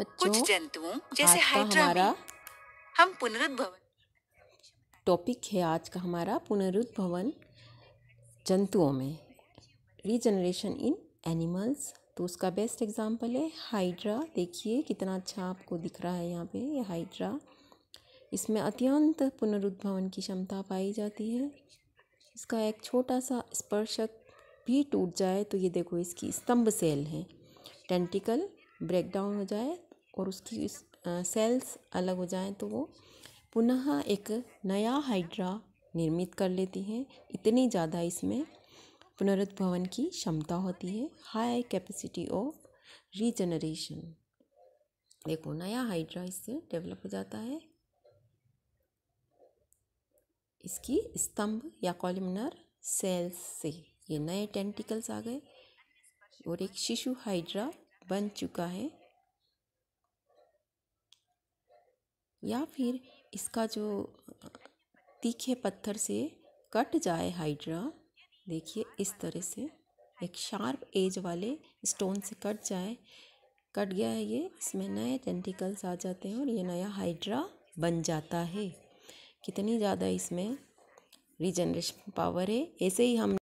बच्चों कुछ जंतुओं जैसे हाइड्रा हम पुनरुद्भवन टॉपिक है आज का हमारा पुनरुद्भवन जंतुओं में रीजनरेशन इन एनिमल्स तो उसका बेस्ट एग्जाम्पल है हाइड्रा देखिए कितना अच्छा आपको दिख रहा है यहाँ पे ये हाइड्रा इसमें अत्यंत पुनरुद्भवन की क्षमता पाई जाती है इसका एक छोटा सा स्पर्शक भी टूट जाए तो ये देखो इसकी स्तंभ सेल है टेंटिकल ब्रेक डाउन हो जाए और उसकी सेल्स अलग हो जाएं तो वो पुनः एक नया हाइड्रा निर्मित कर लेती हैं इतनी ज़्यादा इसमें पुनरुद्भवन की क्षमता होती है हाई कैपेसिटी ऑफ रीजनरेशन देखो नया हाइड्रा इससे डेवलप हो जाता है इसकी स्तंभ या कॉलिमनर सेल्स से ये नए टेंटिकल्स आ गए और एक शिशु हाइड्रा बन चुका है या फिर इसका जो तीखे पत्थर से कट जाए हाइड्रा देखिए इस तरह से एक शार्प एज वाले स्टोन से कट जाए कट गया है ये इसमें नए टेंटिकल्स आ जाते हैं और ये नया हाइड्रा बन जाता है कितनी ज़्यादा इसमें रिजनरेशन पावर है ऐसे ही हम